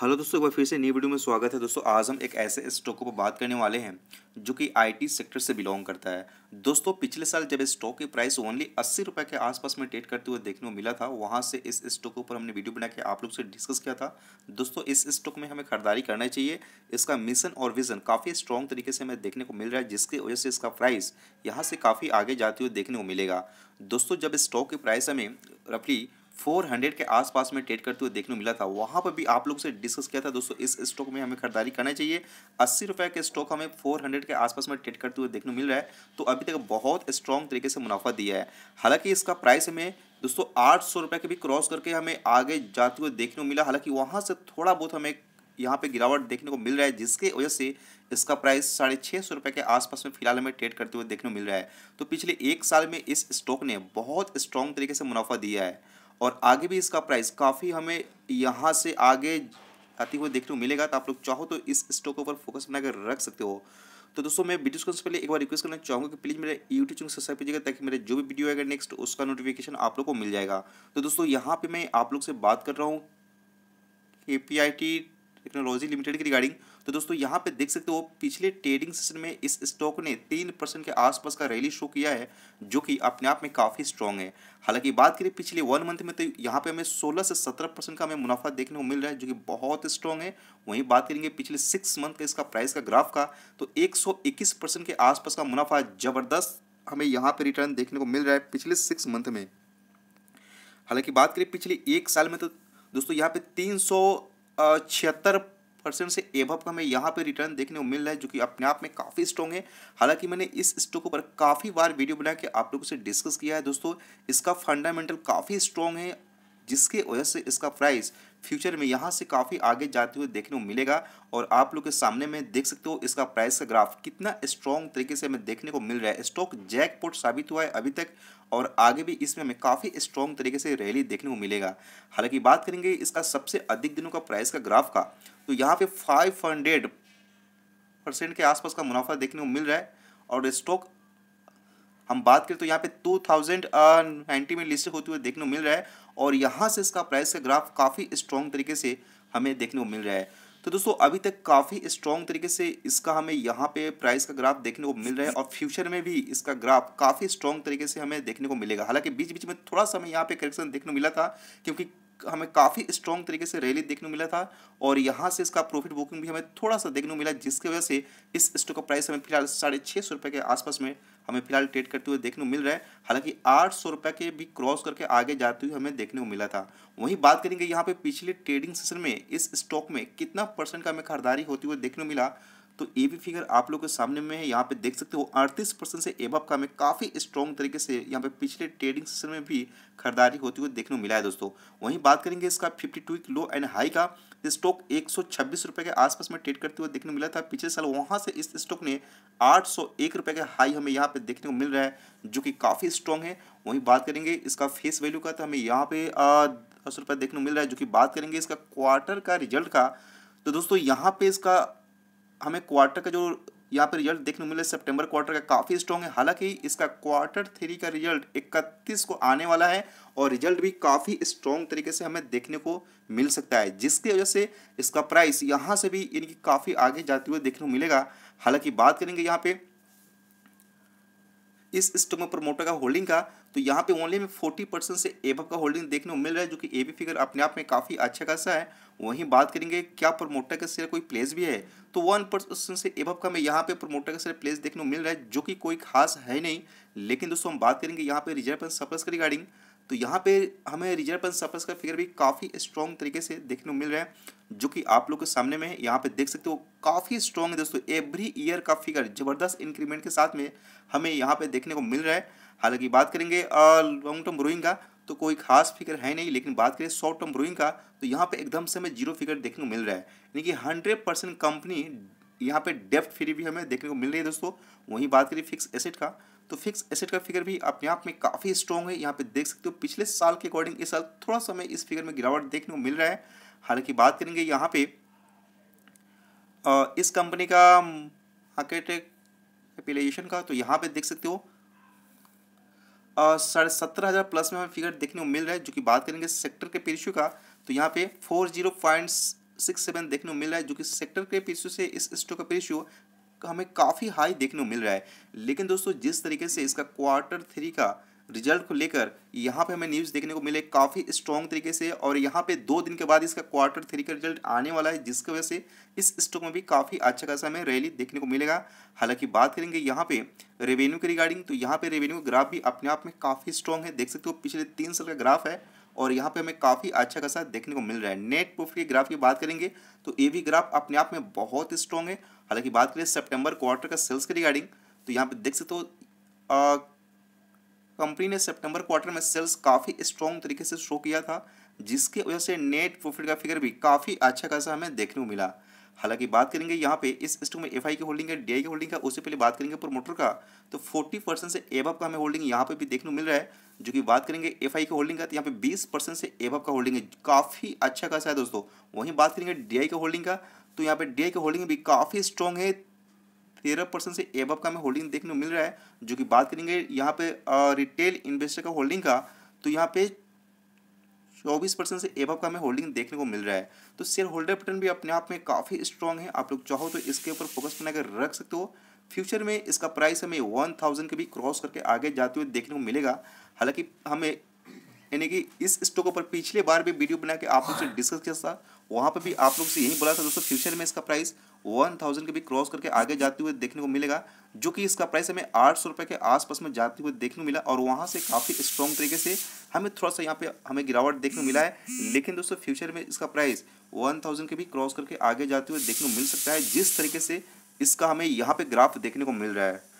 hello दोस्तों एक बार फिर से नई वीडियो में स्वागत है दोस्तों आज हम एक ऐसे स्टॉक पर बात करने वाले हैं जो कि आईटी सेक्टर से बिलोंग करता है दोस्तों पिछले साल जब स्टॉक की प्राइस ओनली अस्सी रुपये के आसपास में ट्रेड करते हुए देखने को मिला था वहां से इस स्टॉक के ऊपर हमने वीडियो बना के आप लोग से डिस्कस किया था दोस्तों इस स्टॉक में हमें खरीदारी करना चाहिए इसका मिशन और विजन काफ़ी स्ट्रॉन्ग तरीके से हमें देखने को मिल रहा है जिसकी वजह से इसका प्राइस यहाँ से काफ़ी आगे जाते हुए देखने को मिलेगा दोस्तों जब स्टॉक की प्राइस हमें रफली 400 के आसपास में ट्रेड करते हुए देखने को मिला था वहाँ पर भी आप लोग से डिस्कस किया था दोस्तों इस स्टॉक में हमें खरीदारी करना चाहिए अस्सी रुपये के स्टॉक हमें 400 के आसपास में ट्रेड करते हुए देखने को मिल रहा है तो अभी तक बहुत स्ट्रॉन्ग तरीके से मुनाफा दिया है हालांकि इसका प्राइस हमें दोस्तों आठ सौ रुपये के भी क्रॉस करके हमें आगे जाते हुए देखने को मिला हालांकि वहाँ से थोड़ा बहुत हमें यहाँ पे गिरावट देखने को मिल रहा है जिसके वजह से इसका प्राइस साढ़े छः सौ रुपये के आसपास में फिलहाल हमें ट्रेड करते हुए देखने को मिल रहा है तो पिछले एक साल में इस स्टॉक ने बहुत स्ट्रॉन्ग तरीके से मुनाफा दिया है और आगे भी इसका प्राइस काफ़ी हमें यहाँ से आगे आती हुए देखने को मिलेगा तो आप लोग चाहो तो इस स्टॉक के ऊपर फोकस बनाकर रख सकते हो तो दोस्तों मैं वीडियो को पहले एक बार रिक्वेस्ट करना चाहूँगा कि प्लीज़ मेरे यूट्यूब चैनल सब्सक्राइब कीजिएगा ताकि मेरे जो भी वीडियो आएगा नेक्स्ट उसका नोटिफिकेशन आप लोग को मिल जाएगा तो दोस्तों यहाँ पे मैं आप लोग से बात कर रहा हूँ ए टेक्नोलॉजी लिमिटेड की रिगार्डिंग तो दोस्तों यहाँ पे देख सकते हो पिछले ट्रेडिंग सेशन में इस स्टॉक ने तीन परसेंट के आसपास का रैली शो किया है जो कि अपने आप में काफ़ी स्ट्रॉन्ग है हालांकि बात करें पिछले वन मंथ में तो यहाँ पे हमें 16 से 17 परसेंट का हमें मुनाफा देखने को मिल रहा है जो कि बहुत स्ट्रॉन्ग है वहीं बात करेंगे पिछले सिक्स मंथ का इसका प्राइस का ग्राफ का तो एक परसेंट के आसपास का मुनाफा जबरदस्त हमें यहाँ पे रिटर्न देखने को मिल रहा है पिछले सिक्स मंथ में हालांकि बात करें पिछले एक साल में तो दोस्तों यहाँ पे तीन सौ छिहत्तर परसेंट से एवप का हमें यहाँ पे रिटर्न देखने को मिल रहा है जो कि अपने आप में काफ़ी स्ट्रॉन्ग है हालांकि मैंने इस स्टॉक पर काफ़ी बार वीडियो बना के आप लोगों से डिस्कस किया है दोस्तों इसका फंडामेंटल काफ़ी स्ट्रॉन्ग है जिसके वजह से इसका प्राइस फ्यूचर में यहाँ से काफ़ी आगे जाते हुए देखने को मिलेगा और आप लोग के सामने में देख सकते हो इसका प्राइस का ग्राफ कितना स्ट्रॉन्ग तरीके से हमें देखने को मिल रहा है स्टॉक जैकपॉट साबित हुआ है अभी तक और आगे भी इसमें हमें काफ़ी स्ट्रॉन्ग तरीके से रैली देखने को मिलेगा हालांकि बात करेंगे इसका सबसे अधिक दिनों का प्राइस का ग्राफ का तो यहाँ पे 500 परसेंट के आसपास का मुनाफा देखने को मिल रहा है और स्टॉक हम बात करें तो यहाँ पे टू थाउजेंड नाइनटी में लिस्टेड होते हुए देखने को मिल रहा है और यहाँ से इसका प्राइस का ग्राफ काफ़ी स्ट्रॉन्ग तरीके से हमें देखने को मिल रहा है तो दोस्तों अभी तक काफ़ी स्ट्रॉन्ग तरीके से इसका हमें यहाँ पे प्राइस का ग्राफ देखने को मिल रहा है और फ्यूचर में भी इसका ग्राफ काफ़ी स्ट्रॉन्ग तरीके से हमें देखने को मिलेगा हालांकि बीच बीच में थोड़ा सा हमें यहाँ पे करेक्शन देखने को मिला था क्योंकि हमें काफ़ी स्ट्रॉन्ग तरीके से रैली देखने को मिला था और यहाँ से इसका प्रॉफिट बुकिंग भी हमें थोड़ा सा देखने को मिला जिसकी वजह से इस स्टॉक का प्राइस हमें फिलहाल साढ़े छः सौ रुपये के आसपास में हमें फिलहाल ट्रेड करते हुए देखने को मिल रहा है हालांकि आठ सौ रुपये के भी क्रॉस करके आगे जाते हुए हमें देखने को मिला था वहीं बात करेंगे यहाँ पे पिछले ट्रेडिंग सेशन में इस स्टॉक में कितना परसेंट का हमें खरीदारी होती हुई देखने को मिला तो ये भी फिगर आप लोग के सामने में है यहाँ पे देख सकते हो अड़तीस परसेंट से एबव का हमें काफ़ी स्ट्रॉन्ग तरीके से यहाँ पे पिछले ट्रेडिंग सेशन में भी खरीदारी होती हुई देखने को मिला है दोस्तों वहीं बात करेंगे इसका fifty two low and high का स्टॉक एक सौ के आसपास में ट्रेड करते हुए देखने को मिला था पिछले साल वहाँ से इस स्टॉक ने आठ सौ के हाई हमें यहाँ पे देखने को मिल रहा है जो कि काफ़ी स्ट्रॉन्ग है वहीं बात करेंगे इसका फेस वैल्यू का तो हमें यहाँ पे दस रुपये देखने को मिल रहा है जो कि बात करेंगे इसका क्वार्टर का रिजल्ट का तो दोस्तों यहाँ पे इसका हमें क्वार्टर का जो यहाँ पर रिजल्ट देखने को मिले सेप्टेम्बर क्वार्टर का काफ़ी स्ट्रॉन्ग है हालांकि इसका क्वार्टर थ्री का रिजल्ट इकतीस को आने वाला है और रिजल्ट भी काफ़ी स्ट्रॉन्ग तरीके से हमें देखने को मिल सकता है जिसकी वजह से इसका प्राइस यहाँ से भी इनकी काफ़ी आगे जाते हुए देखने को मिलेगा हालांकि बात करेंगे यहाँ पे इस स्टॉक में प्रमोटर का होल्डिंग का तो यहाँ पे ओनली में 40 परसेंट से एब का होल्डिंग देखने को मिल रहा है जो कि ए बी फिगर अपने आप में काफ़ी अच्छा खासा है वहीं बात करेंगे क्या प्रमोटर का शेयर कोई प्लेस भी है तो वन परसेंट से एबव का हमें यहाँ पे प्रमोटर का शेयर प्लेस देखने को मिल रहा है जो कि कोई खास है नहीं लेकिन दोस्तों हम बात करेंगे यहाँ पे रिजर्व एंड सप्लस के रिगार्डिंग तो यहाँ पे हमें रिजर्व एंड सप्लस का फिगर भी काफ़ी स्ट्रॉन्ग तरीके से देखने को मिल रहा है जो कि आप लोग के सामने में यहाँ पे देख सकते हो काफ़ी स्ट्रॉन्ग है दोस्तों एवरी ईयर का फिगर जबरदस्त इंक्रीमेंट के साथ में हमें यहाँ पे देखने को मिल रहा है हालांकि बात करेंगे लॉन्ग टर्म ग्रोइंग का तो कोई खास फिगर है नहीं लेकिन बात करें शॉर्ट टर्म ब्रोइंग का तो यहाँ पे एकदम से हमें जीरो फिगर देखने को मिल रहा है यानी कि हंड्रेड परसेंट कंपनी यहाँ पे डेफ्ट फ्री भी हमें देखने को मिल रही है दोस्तों वहीं बात करें फिक्स एसेट का तो फिक्स एसेट का फिगर भी अपने आप में काफ़ी स्ट्रॉन्ग है यहाँ पे देख सकते हो पिछले साल के अकॉर्डिंग इस साल थोड़ा सा हमें इस फिगर में गिरावट देखने को मिल रहा है हालांकि बात करेंगे यहाँ पे इस कंपनी का मार्केट हाँ, कैपिलाइजेशन का तो यहाँ पे देख सकते हो साढ़े सत्रह हज़ार प्लस में हमें फिगर देखने को मिल रहा है जो कि बात करेंगे सेक्टर के पेरिशू का तो यहाँ पे four zero point six seven देखने को मिल रहा है जो कि सेक्टर के पेरिशू से इस स्टॉक का पेरिशू हमें काफ़ी हाई देखने को मिल रहा है लेकिन दोस्तों जिस तरीके से इसका क्वार्टर थ्री का रिजल्ट को लेकर यहाँ पे हमें न्यूज़ देखने को मिले काफ़ी स्ट्रॉन्ग तरीके से और यहाँ पे दो दिन के बाद इसका क्वार्टर थ्री का रिजल्ट आने वाला है जिसकी वजह से इस स्टॉक में भी काफ़ी अच्छा खासा हमें रैली देखने को मिलेगा हालांकि बात करेंगे यहाँ पे रेवेन्यू के रिगार्डिंग तो यहाँ पे रेवेन्यू ग्राफ भी अपने आप में काफ़ी स्ट्रॉन्ग है देख सकते हो पिछले तीन साल का ग्राफ है और यहाँ पर हमें काफ़ी अच्छा खासा देखने को मिल रहा है नेट प्रोफिट के ग्राफ की बात करेंगे तो ये भी ग्राफ अपने आप में बहुत स्ट्रॉन्ग है हालांकि बात करें सेप्टेम्बर क्वार्टर का सेल्स के रिगार्डिंग तो यहाँ पर देख सकते हो कंपनी ने सितंबर क्वार्टर में सेल्स काफ़ी स्ट्रॉन्ग तरीके से शो किया था जिसकी वजह से नेट प्रॉफिट का फिगर भी काफ़ी अच्छा खासा हमें देखने को मिला हालांकि बात करेंगे यहाँ पे इस स्टॉक में एफआई की होल्डिंग है डीआई की होल्डिंग का उससे पहले बात करेंगे प्रोमोटर का तो 40 परसेंट से एबअप का हमें होल्डिंग यहाँ पे भी देखने को मिल रहा है जो कि बात करेंगे एफआई की होल्डिंग का तो यहाँ पे 20 परसेंट से एब का होल्डिंग है काफ़ी अच्छा खासा है दोस्तों वहीं बात करेंगे डीआई की होल्डिंग का तो यहाँ पे डीआई की होल्डिंग भी काफ़ी स्ट्रॉन्ग है तेरह परसेंट से एवब का हमें होल्डिंग देखने को मिल रहा है जो कि बात करेंगे यहाँ पे रिटेल इन्वेस्टर का होल्डिंग का तो यहाँ पे चौबीस परसेंट से एबव का हमें होल्डिंग देखने को मिल रहा है तो शेयर होल्डर पैटर्न भी अपने आप में काफ़ी स्ट्रॉन्ग है आप लोग चाहो तो इसके ऊपर फोकस बनाकर रख सकते हो फ्यूचर में इसका प्राइस हमें वन के भी क्रॉस करके आगे जाते हुए देखने को मिलेगा हालांकि हमें यानी कि इस स्टॉक पर पिछले बार भी वीडियो बना के आप लोग से डिस्कस किया था वहाँ पर भी आप लोग से यही बोला था दोस्तों फ्यूचर में इसका प्राइस वन थाउजेंड के भी क्रॉस करके आगे जाते हुए देखने को मिलेगा जो कि इसका प्राइस हमें आठ सौ रुपये के आसपास में जाते हुए देखने को मिला और वहाँ से काफ़ी स्ट्रॉन्ग तरीके से हमें थोड़ा सा यहाँ पे हमें गिरावट देखने को मिला है लेकिन दोस्तों फ्यूचर में इसका प्राइस वन थाउजेंड के भी क्रॉस करके आगे जाते हुए देखने को मिल सकता है जिस तरीके से इसका हमें यहाँ पे ग्राफ देखने को मिल रहा है